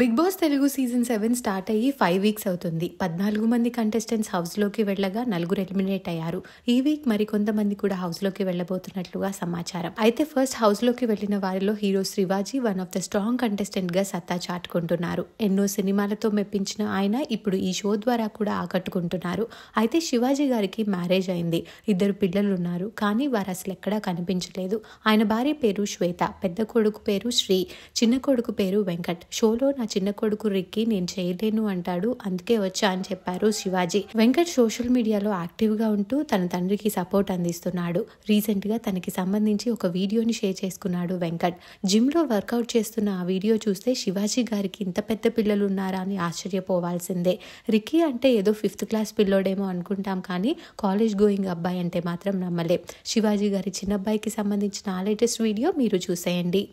big Boss Telugu season seven start అయ్యి five weeks అవుతుంది పద్నాలుగు మంది కంటెస్టెంట్స్ హౌస్లోకి వెళ్ళగా నలుగురు ఎలిమినేట్ అయ్యారు ఈ వీక్ మరికొంతమంది కూడా హౌస్లోకి వెళ్ళబోతున్నట్లుగా సమాచారం అయితే ఫస్ట్ హౌస్లోకి వెళ్ళిన వారిలో హీరో శ్రీవాజీ one of the strong contestant గా సత్తా చాటుకుంటున్నారు ఎన్నో సినిమాలతో మెప్పించిన ఆయన ఇప్పుడు ఈ షో ద్వారా కూడా ఆకట్టుకుంటున్నారు అయితే శివాజీ గారికి మ్యారేజ్ అయింది ఇద్దరు పిల్లలు ఉన్నారు కానీ వారు అసలు ఎక్కడా కనిపించలేదు ఆయన భార్య పేరు శ్వేత పెద్ద కొడుకు పేరు శ్రీ చిన్న కొడుకు పేరు వెంకట్ షోలో నా చిన్న కొడుకు రిక్కి నేను చేయలేను అంటాడు అందుకే వచ్చా అని చెప్పారు శివాజీ వెంకట్ సోషల్ మీడియాలో యాక్టివ్గా ఉంటూ తన తండ్రికి సపోర్ట్ అందిస్తున్నాడు రీసెంట్గా తనకి సంబంధించి ఒక వీడియోని షేర్ చేసుకున్నాడు వెంకట్ జిమ్లో వర్కౌట్ చేస్తున్న ఆ వీడియో చూస్తే శివాజీ గారికి ఇంత పెద్ద పిల్లలు ఉన్నారా అని ఆశ్చర్యపోవాల్సిందే రిక్కి అంటే ఏదో ఫిఫ్త్ క్లాస్ పిల్లోడేమో అనుకుంటాం కానీ కాలేజ్ గోయింగ్ అబ్బాయి అంటే మాత్రం నమ్మలే శివాజీ గారి చిన్నబ్బాయికి సంబంధించిన లేటెస్ట్ వీడియో మీరు చూసేయండి